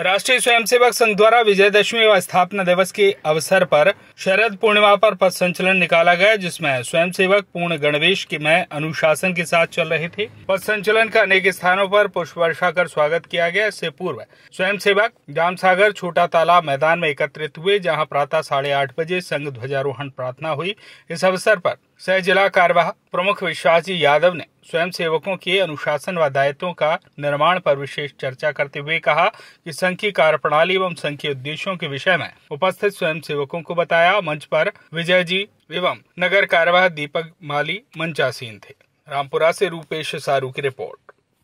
राष्ट्रीय स्वयंसेवक संघ द्वारा विजयदशमी व स्थापना दिवस के अवसर पर शरद पूर्णिमा पर पथ संचलन निकाला गया जिसमें स्वयंसेवक पूर्ण गणवेश के में अनुशासन के साथ चल रहे थे पथ संचलन का अनेक स्थानों पर पुष्प वर्षा कर स्वागत किया गया इससे पूर्व स्वयं सेवक जामसागर छोटा तालाब मैदान में एकत्रित हुए जहाँ प्रातः साढ़े आठ बजे संघ ध्वजारोहण प्रार्थना हुई इस अवसर पर सह जिला कार्यवाह प्रमुख विश्वास जी यादव ने स्वयं सेवकों के अनुशासन व दायित्वों का निर्माण पर विशेष चर्चा करते हुए कहा कि संघ की कार्य प्रणाली एवं संघ के उद्देश्यों के विषय में उपस्थित स्वयं सेवकों को बताया मंच पर विजय जी एवं नगर कार्यवाह दीपक माली मंचासीन थे रामपुरा से रूपेश सारू की रिपोर्ट